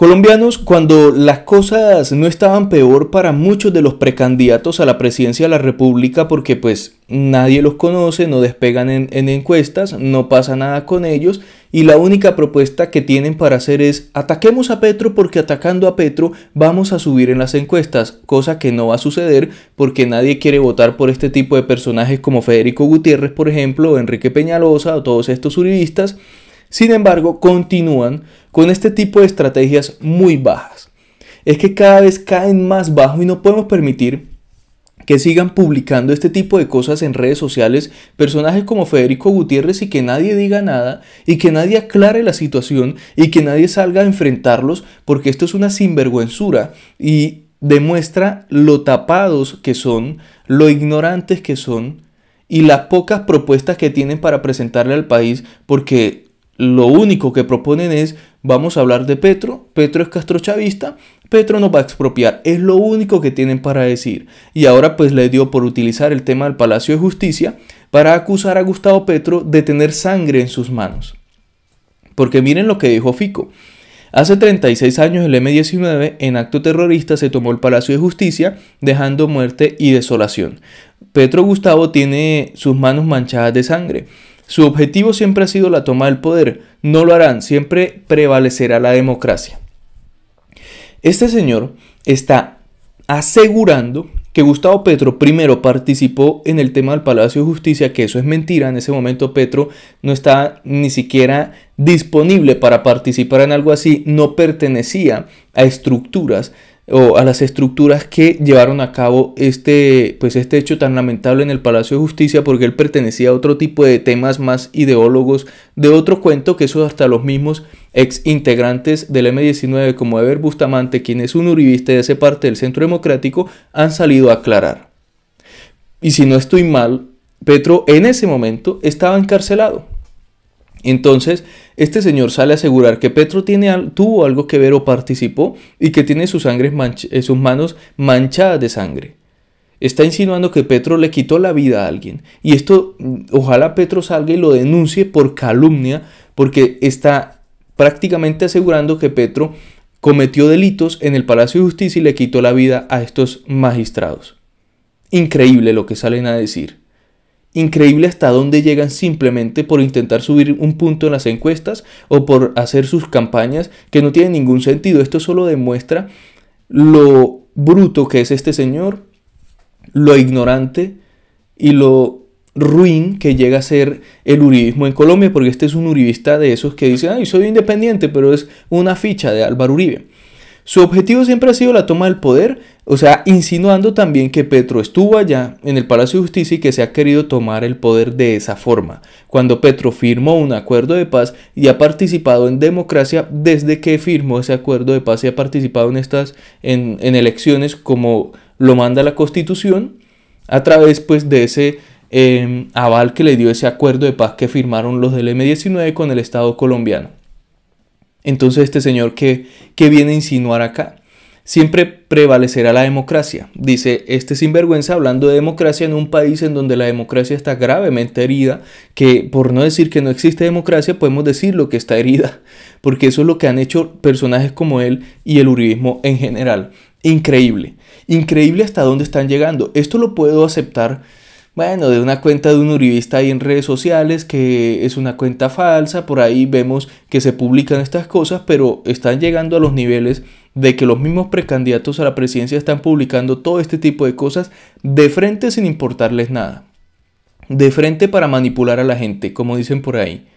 Colombianos, cuando las cosas no estaban peor para muchos de los precandidatos a la presidencia de la República, porque pues nadie los conoce, no despegan en, encuestas, no pasa nada con ellos, y la única propuesta que tienen para hacer es ataquemos a Petro porque atacando a Petro vamos a subir en las encuestas, cosa que no va a suceder porque nadie quiere votar por este tipo de personajes como Federico Gutiérrez, por ejemplo, o Enrique Peñalosa o todos estos uribistas. Sin embargo, continúan con este tipo de estrategias muy bajas. Es que cada vez caen más bajo y no podemos permitir que sigan publicando este tipo de cosas en redes sociales personajes como Federico Gutiérrez y que nadie diga nada y que nadie aclare la situación y que nadie salga a enfrentarlos porque esto es una sinvergüenzura y demuestra lo tapados que son, lo ignorantes que son y las pocas propuestas que tienen para presentarle al país porque lo único que proponen es, vamos a hablar de Petro, Petro es castrochavista, Petro nos va a expropiar, es lo único que tienen para decir. Y ahora pues le dio por utilizar el tema del Palacio de Justicia para acusar a Gustavo Petro de tener sangre en sus manos. Porque miren lo que dijo Fico. Hace 36 años el M-19 en acto terrorista se tomó el Palacio de Justicia dejando muerte y desolación. Petro Gustavo tiene sus manos manchadas de sangre. Su objetivo siempre ha sido la toma del poder. No lo harán, siempre prevalecerá la democracia. Este señor está asegurando que Gustavo Petro primero participó en el tema del Palacio de Justicia, que eso es mentira, en ese momento Petro no estaba ni siquiera disponible para participar en algo así, no pertenecía a estructuras o a las estructuras que llevaron a cabo este, pues este hecho tan lamentable en el Palacio de Justicia porque él pertenecía a otro tipo de temas más ideólogos de otro cuento que eso hasta los mismos ex integrantes del M19 como Eber Bustamante, quien es un uribista y ese parte del Centro Democrático, han salido a aclarar. Y si no estoy mal, Petro en ese momento estaba encarcelado. Entonces, este señor sale a asegurar que Petro tuvo algo que ver o participó y que tiene eh, sus manos manchadas de sangre. Está insinuando que Petro le quitó la vida a alguien. Y esto, mm, ojalá Petro salga y lo denuncie por calumnia, porque está prácticamente asegurando que Petro cometió delitos en el Palacio de Justicia y le quitó la vida a estos magistrados. Increíble lo que salen a decir. Increíble hasta dónde llegan simplemente por intentar subir un punto en las encuestas o por hacer sus campañas que no tienen ningún sentido. Esto solo demuestra lo bruto que es este señor, lo ignorante y lo ruin que llega a ser el uribismo en Colombia, porque este es un uribista de esos que dicen, ay, soy independiente, pero es una ficha de Álvaro Uribe. Su objetivo siempre ha sido la toma del poder, o sea, insinuando también que Petro estuvo allá en el Palacio de Justicia y que se ha querido tomar el poder de esa forma, cuando Petro firmó un acuerdo de paz y ha participado en democracia desde que firmó ese acuerdo de paz y ha participado en estas en, elecciones como lo manda la Constitución, a través pues de ese eh, aval que le dio ese acuerdo de paz que firmaron los del M19 con el Estado colombiano. Entonces este señor que, viene a insinuar acá, siempre prevalecerá la democracia. Dice este sinvergüenza hablando de democracia en un país en donde la democracia está gravemente herida, que por no decir que no existe democracia, podemos decir lo que está herida, porque eso es lo que han hecho personajes como él y el uribismo en general. Increíble, increíble hasta dónde están llegando. Esto lo puedo aceptar bueno, de una cuenta de un uribista ahí en redes sociales que es una cuenta falsa, por ahí vemos que se publican estas cosas, pero están llegando a los niveles de que los mismos precandidatos a la presidencia están publicando todo este tipo de cosas de frente sin importarles nada. De frente para manipular a la gente, como dicen por ahí.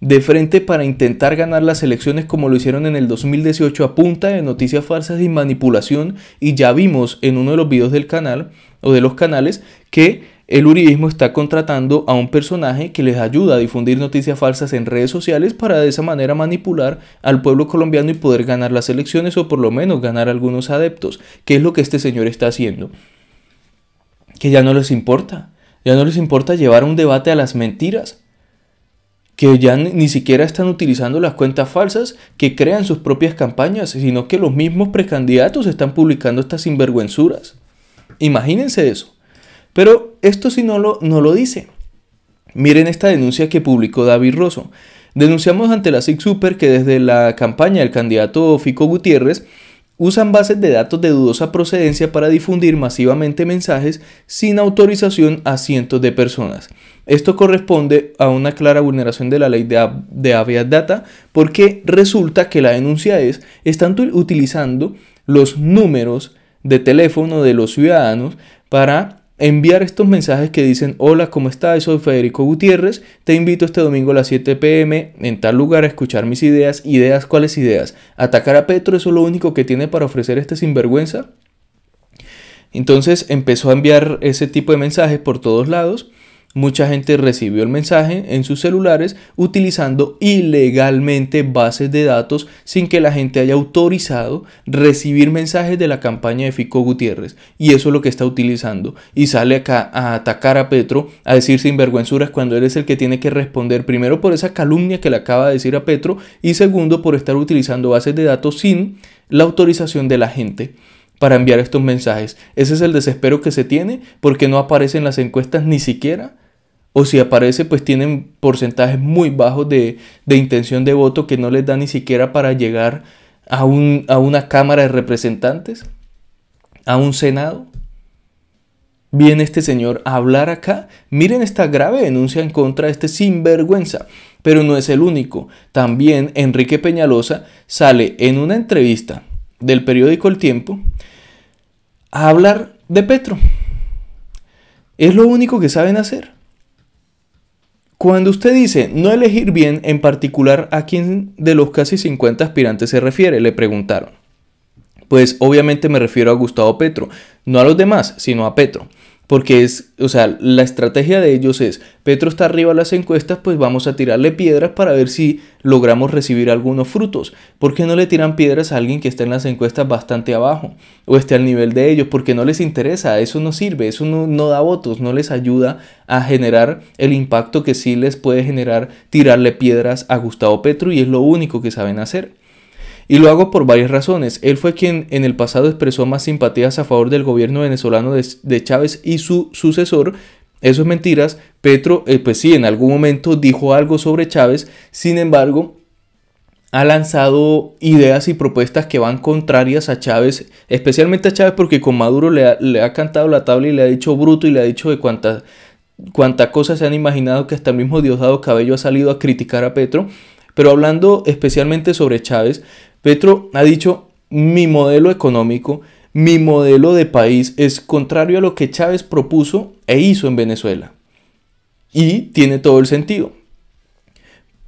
De frente para intentar ganar las elecciones como lo hicieron en el 2018 a punta de noticias falsas y manipulación. Y ya vimos en uno de los videos del canal o de los canales que el Uribismo está contratando a un personaje que les ayuda a difundir noticias falsas en redes sociales para de esa manera manipular al pueblo colombiano y poder ganar las elecciones o por lo menos ganar algunos adeptos, que es lo que este señor está haciendo. Que ya no les importa, ya no les importa llevar un debate a las mentiras, que ya ni siquiera están utilizando las cuentas falsas que crean sus propias campañas, sino que los mismos precandidatos están publicando estas sinvergüenzuras. Imagínense eso. Pero esto sí no lo, no lo dice. Miren esta denuncia que publicó David Rosso. Denunciamos ante la SIG Super que desde la campaña del candidato Fico Gutiérrez usan bases de datos de dudosa procedencia para difundir masivamente mensajes sin autorización a cientos de personas. Esto corresponde a una clara vulneración de la ley de, de data porque resulta que la denuncia es están utilizando los números de teléfono de los ciudadanos para enviar estos mensajes que dicen, hola, ¿cómo estás? Soy Federico Gutiérrez, te invito este domingo a las 7 pm en tal lugar a escuchar mis ideas, ideas, ¿cuáles ideas? ¿Atacar a Petro eso es lo único que tiene para ofrecer este sinvergüenza? Entonces empezó a enviar ese tipo de mensajes por todos lados Mucha gente recibió el mensaje en sus celulares utilizando ilegalmente bases de datos sin que la gente haya autorizado recibir mensajes de la campaña de Fico Gutiérrez. Y eso es lo que está utilizando. Y sale acá a atacar a Petro, a decir sinvergüenzuras cuando él es el que tiene que responder primero por esa calumnia que le acaba de decir a Petro y segundo por estar utilizando bases de datos sin la autorización de la gente para enviar estos mensajes. Ese es el desespero que se tiene porque no aparecen las encuestas ni siquiera o si aparece pues tienen porcentajes muy bajos de, intención de voto que no les da ni siquiera para llegar a, a una Cámara de Representantes, a un Senado. Viene este señor a hablar acá. Miren esta grave denuncia en contra de este sinvergüenza. Pero no es el único. También Enrique Peñalosa sale en una entrevista del periódico El Tiempo a hablar de Petro. Es lo único que saben hacer. Cuando usted dice no elegir bien, en particular, ¿a quién de los casi 50 aspirantes se refiere? Le preguntaron. Pues obviamente me refiero a Gustavo Petro, no a los demás, sino a Petro. Porque es, o sea, la estrategia de ellos es, Petro está arriba de las encuestas, pues vamos a tirarle piedras para ver si logramos recibir algunos frutos. ¿Por qué no le tiran piedras a alguien que está en las encuestas bastante abajo o esté al nivel de ellos? Porque no les interesa, eso no sirve, eso no, no da votos, no les ayuda a generar el impacto que sí les puede generar tirarle piedras a Gustavo Petro y es lo único que saben hacer. Y lo hago por varias razones. Él fue quien en el pasado expresó más simpatías a favor del gobierno venezolano de, Chávez y su sucesor. Eso es mentiras. Petro, eh, pues sí, en algún momento dijo algo sobre Chávez. Sin embargo, ha lanzado ideas y propuestas que van contrarias a Chávez, especialmente a Chávez porque con Maduro le ha, cantado la tabla y le ha dicho bruto y le ha dicho de cuántas cuántas cosas se han imaginado que hasta el mismo Diosdado Cabello ha salido a criticar a Petro. Pero hablando especialmente sobre Chávez, Petro ha dicho, mi modelo económico, mi modelo de país es contrario a lo que Chávez propuso e hizo en Venezuela. Y tiene todo el sentido.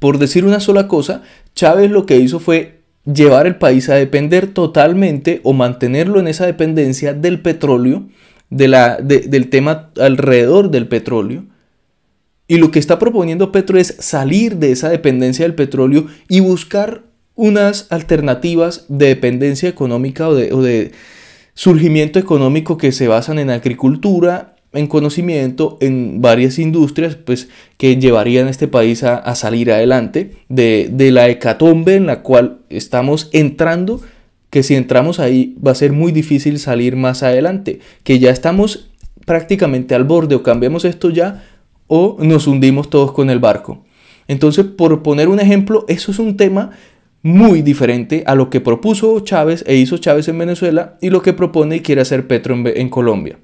Por decir una sola cosa, Chávez lo que hizo fue llevar el país a depender totalmente o mantenerlo en esa dependencia del petróleo, del tema alrededor del petróleo. Y lo que está proponiendo Petro es salir de esa dependencia del petróleo y buscar unas alternativas de dependencia económica o de, surgimiento económico que se basan en agricultura, en conocimiento en varias industrias pues, que llevarían a este país a, salir adelante de, de, la hecatombe en la cual estamos entrando, que si entramos ahí va a ser muy difícil salir más adelante, que ya estamos prácticamente al borde o cambiamos esto ya o nos hundimos todos con el barco. Entonces, por poner un ejemplo, eso es un tema muy diferente a lo que propuso Chávez e hizo Chávez en Venezuela y lo que propone y quiere hacer Petro en, Colombia.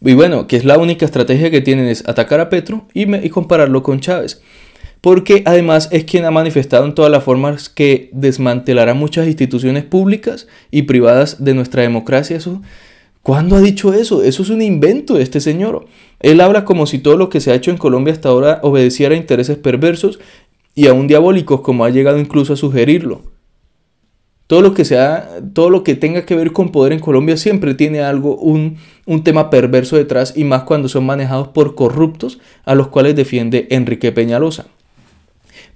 Y bueno, que es la única estrategia que tienen es atacar a Petro y, compararlo con Chávez. Porque además es quien ha manifestado en todas las formas que desmantelará muchas instituciones públicas y privadas de nuestra democracia. ¿Cuándo ha dicho eso? Eso es un invento de este señor. Él habla como si todo lo que se ha hecho en Colombia hasta ahora obedeciera a intereses perversos y aún diabólicos como ha llegado incluso a sugerirlo. Todo lo que, sea, todo lo que tenga que ver con poder en Colombia siempre tiene algo, un, tema perverso detrás y más cuando son manejados por corruptos a los cuales defiende Enrique Peñalosa.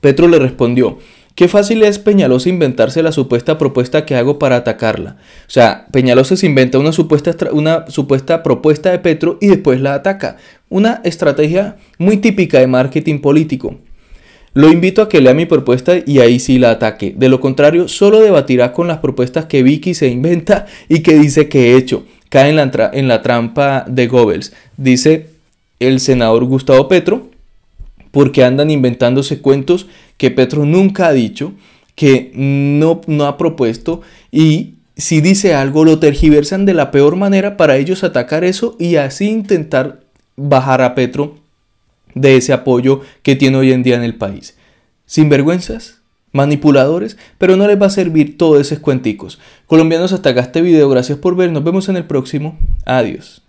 Petro le respondió, Qué fácil es Peñalosa inventarse la supuesta propuesta que hago para atacarla. O sea, Peñalosa se inventa una supuesta, una supuesta propuesta de Petro y después la ataca. Una estrategia muy típica de marketing político. Lo invito a que lea mi propuesta y ahí sí la ataque. De lo contrario, solo debatirá con las propuestas que Vicky se inventa y que dice que he hecho. Cae en la, trampa de Goebbels, dice el senador Gustavo Petro, porque andan inventándose cuentos que Petro nunca ha dicho, que no, no ha propuesto y si dice algo lo tergiversan de la peor manera para ellos atacar eso y así intentar bajar a Petro de ese apoyo que tiene hoy en día en el país. Sinvergüenzas, manipuladores, pero no les va a servir todos esos cuenticos. Colombianos, hasta acá este video. Gracias por ver. Nos vemos en el próximo. Adiós.